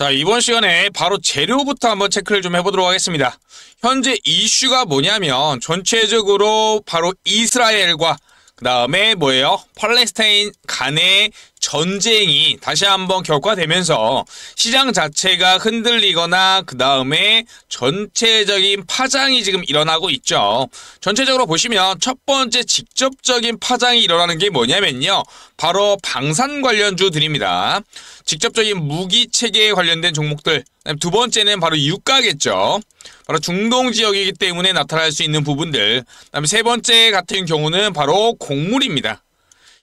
자, 이번 시간에 바로 재료부터 한번 체크를 좀 해보도록 하겠습니다. 현재 이슈가 뭐냐면 전체적으로 바로 이스라엘과 그 다음에 뭐예요? 팔레스타인 간의 전쟁이 다시 한번 격화되면서 시장 자체가 흔들리거나 그 다음에 전체적인 파장이 지금 일어나고 있죠. 전체적으로 보시면 첫 번째 직접적인 파장이 일어나는 게 뭐냐면요. 바로 방산 관련주들입니다. 직접적인 무기체계에 관련된 종목들 두 번째는 바로 유가겠죠. 바로 중동 지역이기 때문에 나타날 수 있는 부분들. 그다음에 세 번째 같은 경우는 바로 곡물입니다.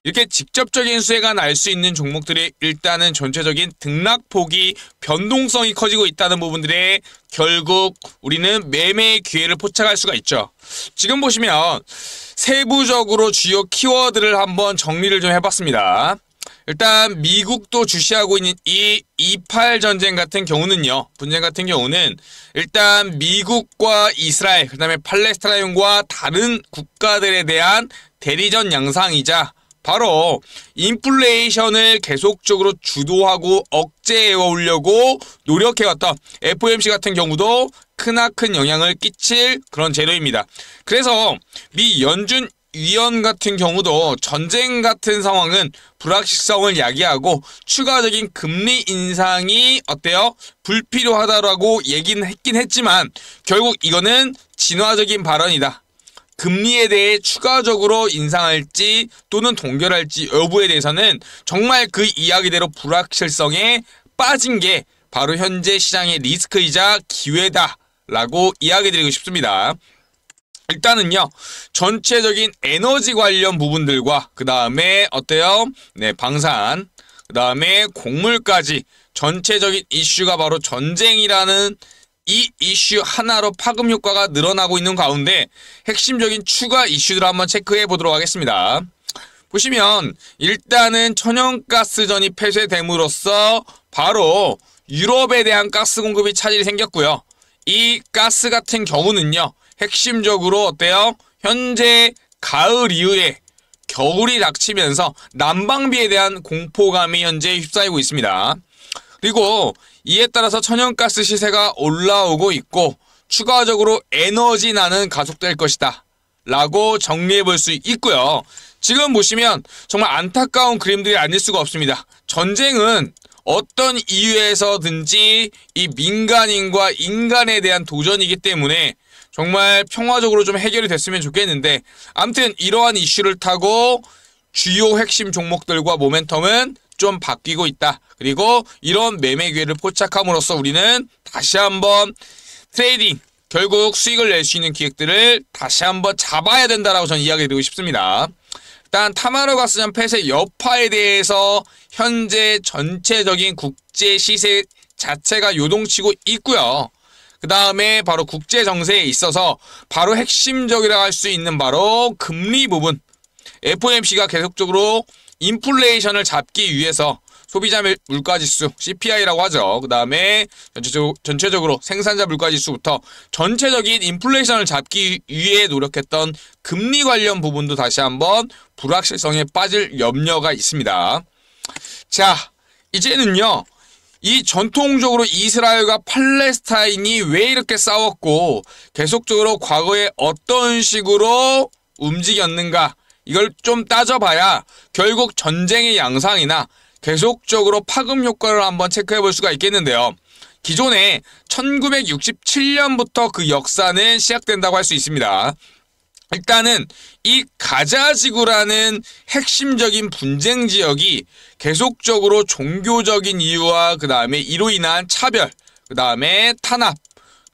이렇게 직접적인 수혜가 날 수 있는 종목들이 일단은 전체적인 등락폭이 변동성이 커지고 있다는 부분들에 결국 우리는 매매의 기회를 포착할 수가 있죠. 지금 보시면 세부적으로 주요 키워드를 한번 정리를 좀 해봤습니다. 일단 미국도 주시하고 있는 이28 전쟁 같은 경우는요. 분쟁 같은 경우는 일단 미국과 이스라엘, 그다음에 팔레스타인과 다른 국가들에 대한 대리전 양상이자 바로 인플레이션을 계속적으로 주도하고 억제해 오려고 노력해왔던 FOMC 같은 경우도 크나큰 영향을 끼칠 그런 재료입니다. 그래서 미 연준 위원 같은 경우도 전쟁 같은 상황은 불확실성을 야기하고 추가적인 금리 인상이 어때요? 불필요하다라고 얘기는 했긴 했지만 결국 이거는 진화적인 발언이다. 금리에 대해 추가적으로 인상할지 또는 동결할지 여부에 대해서는 정말 그 이야기대로 불확실성에 빠진 게 바로 현재 시장의 리스크이자 기회다라고 이야기 드리고 싶습니다. 일단은요 전체적인 에너지 관련 부분들과 그 다음에 어때요? 네 방산 그 다음에 곡물까지 전체적인 이슈가 바로 전쟁이라는 이 이슈 하나로 파급 효과가 늘어나고 있는 가운데 핵심적인 추가 이슈들 한번 체크해 보도록 하겠습니다. 보시면 일단은 천연가스전이 폐쇄됨으로써 바로 유럽에 대한 가스 공급이 차질이 생겼고요. 이 가스 같은 경우는요. 핵심적으로 어때요? 현재 가을 이후에 겨울이 닥치면서 난방비에 대한 공포감이 현재 휩싸이고 있습니다. 그리고 이에 따라서 천연가스 시세가 올라오고 있고 추가적으로 에너지 나는 가속될 것이다. 라고 정리해 볼 수 있고요. 지금 보시면 정말 안타까운 그림들이 아닐 수가 없습니다. 전쟁은 어떤 이유에서든지 이 민간인과 인간에 대한 도전이기 때문에 정말 평화적으로 좀 해결이 됐으면 좋겠는데 암튼 이러한 이슈를 타고 주요 핵심 종목들과 모멘텀은 좀 바뀌고 있다. 그리고 이런 매매 기회를 포착함으로써 우리는 다시 한번 트레이딩 결국 수익을 낼 수 있는 기획들을 다시 한번 잡아야 된다라고 저는 이야기 드리고 싶습니다. 일단 타마르 가스전 폐쇄 여파에 대해서 현재 전체적인 국제 시세 자체가 요동치고 있고요. 그 다음에 바로 국제 정세에 있어서 바로 핵심적이라 할 수 있는 바로 금리 부분. FOMC가 계속적으로 인플레이션을 잡기 위해서 소비자 물가지수 CPI라고 하죠. 그 다음에 전체적으로 생산자 물가지수부터 전체적인 인플레이션을 잡기 위해 노력했던 금리 관련 부분도 다시 한번 불확실성에 빠질 염려가 있습니다. 자, 이제는요. 이 전통적으로 이스라엘과 팔레스타인이 왜 이렇게 싸웠고 계속적으로 과거에 어떤 식으로 움직였는가 이걸 좀 따져봐야 결국 전쟁의 양상이나 계속적으로 파급 효과를 한번 체크해 볼 수가 있겠는데요. 기존에 1967년부터 그 역사는 시작된다고 할 수 있습니다. 일단은 이 가자지구라는 핵심적인 분쟁 지역이 계속적으로 종교적인 이유와 그 다음에 이로 인한 차별, 그 다음에 탄압,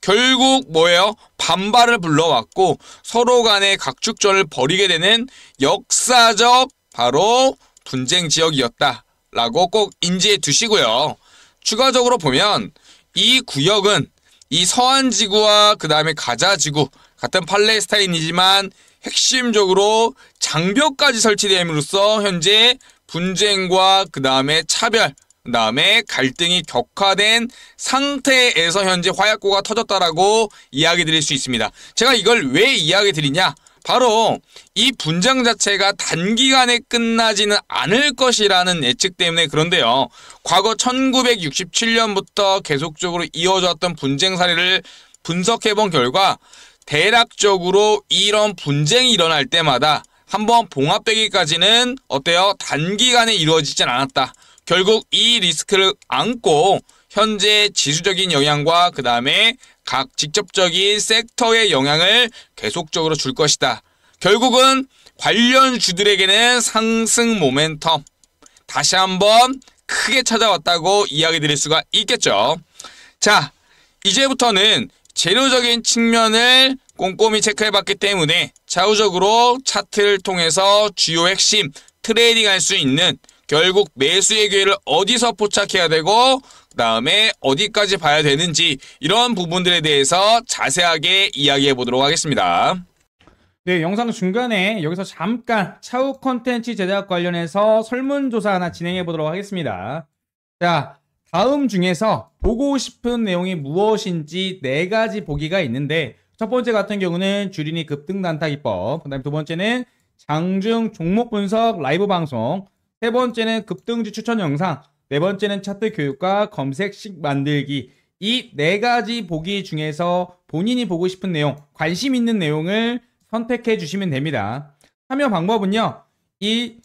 결국 뭐예요? 반발을 불러왔고 서로 간의 각축전을 벌이게 되는 역사적 바로 분쟁 지역이었다라고 꼭 인지해 두시고요. 추가적으로 보면 이 구역은 이 서한 지구와 그 다음에 가자 지구 같은 팔레스타인이지만 핵심적으로 장벽까지 설치됨으로써 현재 분쟁과 그 다음에 차별, 그 다음에 갈등이 격화된 상태에서 현재 화약고가 터졌다라고 이야기 드릴 수 있습니다. 제가 이걸 왜 이야기 드리냐? 바로 이 분쟁 자체가 단기간에 끝나지는 않을 것이라는 예측 때문에 그런데요. 과거 1967년부터 계속적으로 이어졌던 분쟁 사례를 분석해 본 결과 대략적으로 이런 분쟁이 일어날 때마다 한번 봉합되기까지는 어때요? 단기간에 이루어지진 않았다. 결국 이 리스크를 안고 현재 지수적인 영향과 그 다음에 각 직접적인 섹터의 영향을 계속적으로 줄 것이다. 결국은 관련 주들에게는 상승 모멘텀 다시 한번 크게 찾아왔다고 이야기 드릴 수가 있겠죠. 자, 이제부터는 재료적인 측면을 꼼꼼히 체크해봤기 때문에 좌우적으로 차트를 통해서 주요 핵심 트레이딩할 수 있는 결국 매수의 기회를 어디서 포착해야 되고 그 다음에 어디까지 봐야 되는지 이런 부분들에 대해서 자세하게 이야기해 보도록 하겠습니다. 네, 영상 중간에 여기서 잠깐 차후 콘텐츠 제작 관련해서 설문조사 하나 진행해 보도록 하겠습니다. 자, 다음 중에서 보고 싶은 내용이 무엇인지 네 가지 보기가 있는데 첫 번째 같은 경우는 주린이 급등 난타기법, 그다음에 두 번째는 장중 종목 분석 라이브 방송, 세 번째는 급등주 추천 영상, 네 번째는 차트 교육과 검색식 만들기 이 네 가지 보기 중에서 본인이 보고 싶은 내용, 관심 있는 내용을 선택해 주시면 됩니다. 참여 방법은요. 이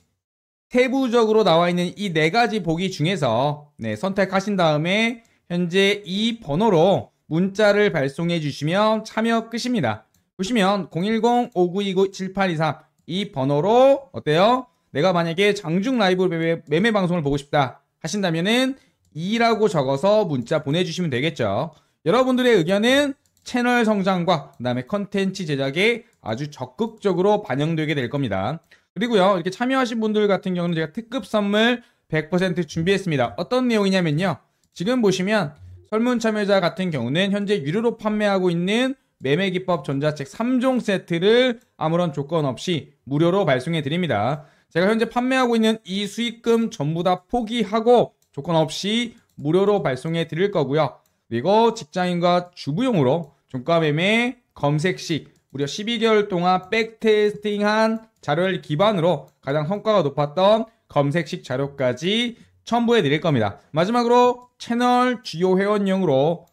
세부적으로 나와 있는 이 네 가지 보기 중에서 네, 선택하신 다음에 현재 이 번호로 문자를 발송해 주시면 참여 끝입니다. 보시면 010-5929-7823 이 번호로 어때요? 내가 만약에 장중 라이브 매매, 매매 방송을 보고 싶다 하신다면은 2라고 적어서 문자 보내주시면 되겠죠. 여러분들의 의견은 채널 성장과 그다음에 컨텐츠 제작에 아주 적극적으로 반영되게 될 겁니다. 그리고요 이렇게 참여하신 분들 같은 경우는 제가 특급 선물 100% 준비했습니다. 어떤 내용이냐면요. 지금 보시면 설문 참여자 같은 경우는 현재 유료로 판매하고 있는 매매기법 전자책 3종 세트를 아무런 조건 없이 무료로 발송해 드립니다. 제가 현재 판매하고 있는 이 수익금 전부 다 포기하고 조건 없이 무료로 발송해 드릴 거고요. 그리고 직장인과 주부용으로 종가 매매 검색식 무려 12개월 동안 백테스팅한 자료를 기반으로 가장 성과가 높았던 검색식 자료까지 첨부해 드릴 겁니다. 마지막으로 채널 주요 회원용으로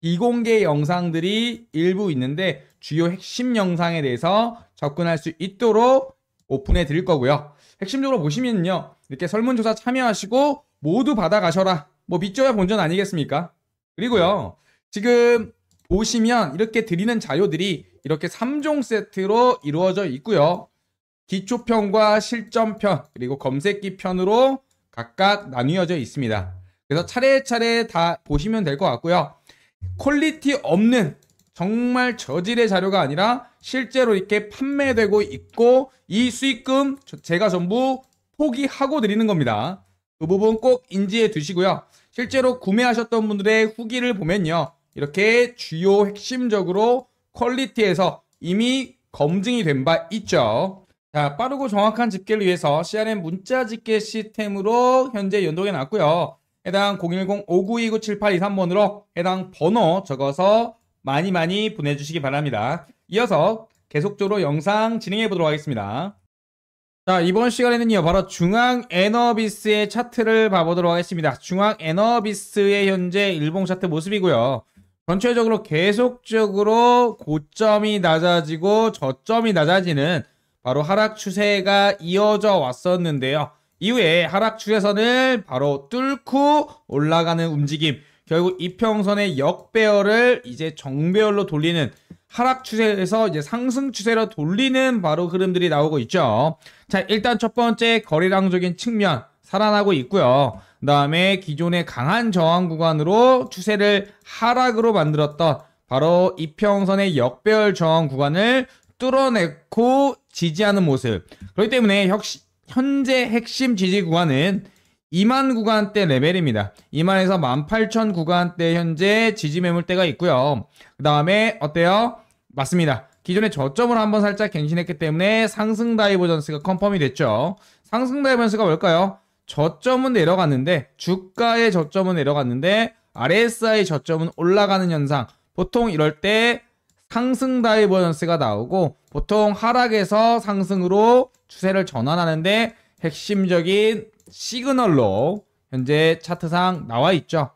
이공개 영상들이 일부 있는데 주요 핵심 영상에 대해서 접근할 수 있도록 오픈해 드릴 거고요. 핵심적으로 보시면요. 이렇게 설문조사 참여하시고 모두 받아가셔라. 뭐 믿져야 본전 아니겠습니까? 그리고요. 지금 보시면 이렇게 드리는 자료들이 이렇게 3종 세트로 이루어져 있고요. 기초편과 실전편 그리고 검색기편으로 각각 나뉘어져 있습니다. 그래서 차례차례 다 보시면 될 것 같고요. 퀄리티 없는 정말 저질의 자료가 아니라 실제로 이렇게 판매되고 있고 이 수익금 제가 전부 포기하고 드리는 겁니다. 그 부분 꼭 인지해 두시고요. 실제로 구매하셨던 분들의 후기를 보면요. 이렇게 주요 핵심적으로 퀄리티에서 이미 검증이 된 바 있죠. 자, 빠르고 정확한 집계를 위해서 CRM 문자 집계 시스템으로 현재 연동해 놨고요. 해당 010-5929-7823번으로 해당 번호 적어서 많이 많이 보내주시기 바랍니다. 이어서 계속적으로 영상 진행해 보도록 하겠습니다. 자, 이번 시간에는요, 바로 중앙 에너비스의 차트를 봐보도록 하겠습니다. 중앙 에너비스의 현재 일봉 차트 모습이고요. 전체적으로 계속적으로 고점이 낮아지고 저점이 낮아지는 바로 하락 추세가 이어져 왔었는데요. 이후에 하락 추세선을 바로 뚫고 올라가는 움직임 결국 이평선의 역배열을 이제 정배열로 돌리는 하락 추세에서 이제 상승 추세로 돌리는 바로 흐름들이 나오고 있죠. 자, 일단 첫 번째 거리량적인 측면 살아나고 있고요. 그 다음에 기존의 강한 저항 구간으로 추세를 하락으로 만들었던 바로 이평선의 역배열 저항 구간을 뚫어내고 지지하는 모습 그렇기 때문에 혁시, 현재 핵심 지지 구간은 2만 구간대 레벨입니다. 2만에서 18,000 구간대 현재 지지 매물대가 있고요. 그 다음에 어때요? 맞습니다. 기존의 저점을 한번 살짝 갱신했기 때문에 상승 다이버전스가 컨펌이 됐죠. 상승 다이버전스가 뭘까요? 저점은 내려갔는데 주가의 저점은 내려갔는데 RSI의 저점은 올라가는 현상 보통 이럴 때 상승 다이버전스가 나오고 보통 하락에서 상승으로 추세를 전환하는데 핵심적인 시그널로 현재 차트상 나와 있죠.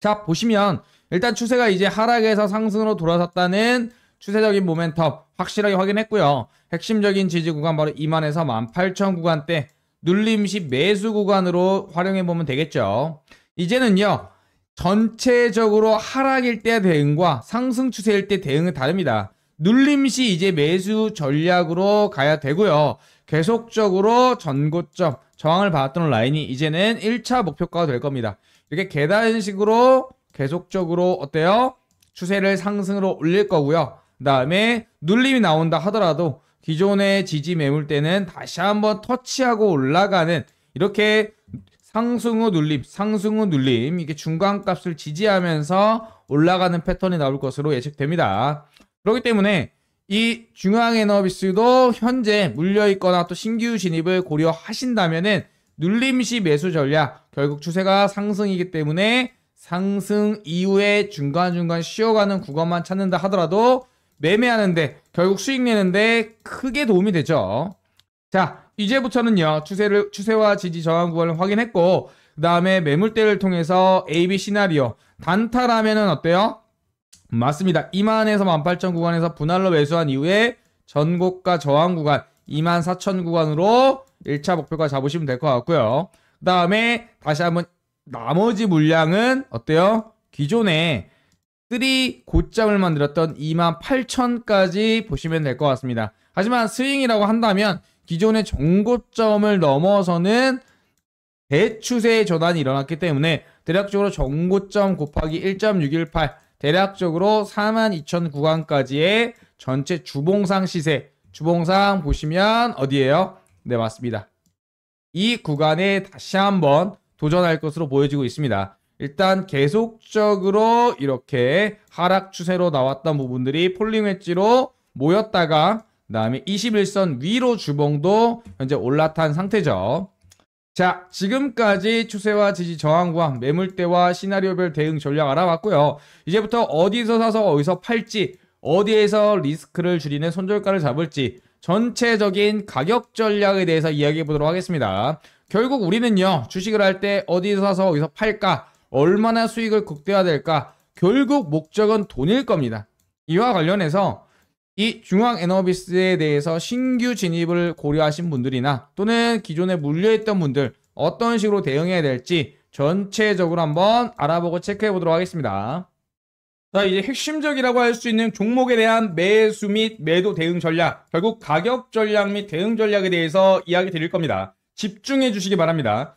자 보시면 일단 추세가 이제 하락에서 상승으로 돌아섰다는 추세적인 모멘텀 확실하게 확인했고요. 핵심적인 지지 구간 바로 2만에서 18,000 구간대 눌림시 매수 구간으로 활용해 보면 되겠죠. 이제는요. 전체적으로 하락일 때 대응과 상승 추세일 때 대응은 다릅니다. 눌림시 이제 매수 전략으로 가야 되고요. 계속적으로 전고점 저항을 받았던 라인이 이제는 1차 목표가될 겁니다. 이렇게 계단식으로 계속적으로 어때요? 추세를 상승으로 올릴 거고요. 그 다음에 눌림이 나온다 하더라도 기존의 지지 매물때는 다시 한번 터치하고 올라가는 이렇게 상승 후 눌림, 상승 후 눌림 이게 중간값을 지지하면서 올라가는 패턴이 나올 것으로 예측됩니다. 그렇기 때문에 이 중앙에너비스도 현재 물려있거나 또 신규 진입을 고려하신다면은 눌림시 매수 전략 결국 추세가 상승이기 때문에 상승 이후에 중간중간 쉬어가는 구간만 찾는다 하더라도 매매하는데 결국 수익 내는데 크게 도움이 되죠. 자, 이제부터는요. 추세를 추세와 지지 저항 구간을 확인했고 그다음에 매물대를 통해서 AB 시나리오 단타라면은 어때요? 맞습니다. 2만에서 18,000 구간에서 분할로 매수한 이후에 전고가 저항 구간 24,000 구간으로 1차 목표가 잡으시면 될 것 같고요. 그다음에 다시 한번 나머지 물량은 어때요? 기존에 3 고점을 만들었던 28,000까지 보시면 될 것 같습니다. 하지만 스윙이라고 한다면 기존의 정고점을 넘어서는 대추세의 전환이 일어났기 때문에 대략적으로 정고점 곱하기 1.618 대략적으로 42,000 구간까지의 전체 주봉상 시세 주봉상 보시면 어디예요? 네 맞습니다. 이 구간에 다시 한번 도전할 것으로 보여지고 있습니다. 일단 계속적으로 이렇게 하락 추세로 나왔던 부분들이 폴링 웨지로 모였다가 그 다음에 21선 위로 주봉도 현재 올라탄 상태죠. 자 지금까지 추세와 지지 저항과 매물대와 시나리오별 대응 전략 알아봤고요. 이제부터 어디서 사서 어디서 팔지 어디에서 리스크를 줄이는 손절가를 잡을지 전체적인 가격 전략에 대해서 이야기해 보도록 하겠습니다. 결국 우리는요 주식을 할 때 어디서 사서 어디서 팔까 얼마나 수익을 극대화될까? 결국 목적은 돈일 겁니다. 이와 관련해서 이 중앙에너비스에 대해서 신규 진입을 고려하신 분들이나 또는 기존에 물려있던 분들 어떤 식으로 대응해야 될지 전체적으로 한번 알아보고 체크해 보도록 하겠습니다. 자 이제 핵심적이라고 할 수 있는 종목에 대한 매수 및 매도 대응 전략 결국 가격 전략 및 대응 전략에 대해서 이야기 드릴 겁니다. 집중해 주시기 바랍니다.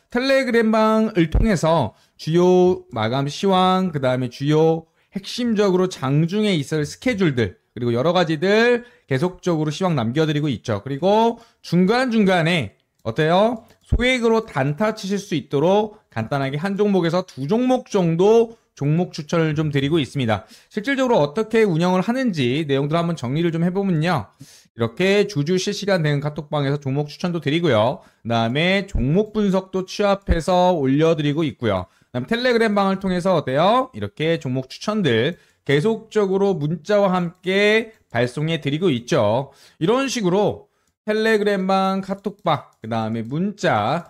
텔레그램방을 통해서 주요 마감 시황, 그 다음에 주요 핵심적으로 장중에 있을 스케줄들, 그리고 여러 가지들 계속적으로 시황 남겨드리고 있죠. 그리고 중간중간에 어때요? 소액으로 단타 치실 수 있도록 간단하게 한 종목에서 두 종목 정도 종목 추천을 좀 드리고 있습니다. 실질적으로 어떻게 운영을 하는지 내용들 한번 정리를 좀 해보면요. 이렇게 주주 실시간 대응 카톡방에서 종목 추천도 드리고요. 그다음에 종목 분석도 취합해서 올려드리고 있고요. 그다음 텔레그램 방을 통해서 어때요? 이렇게 종목 추천들 계속적으로 문자와 함께 발송해 드리고 있죠. 이런 식으로 텔레그램방, 카톡방, 그 다음에 문자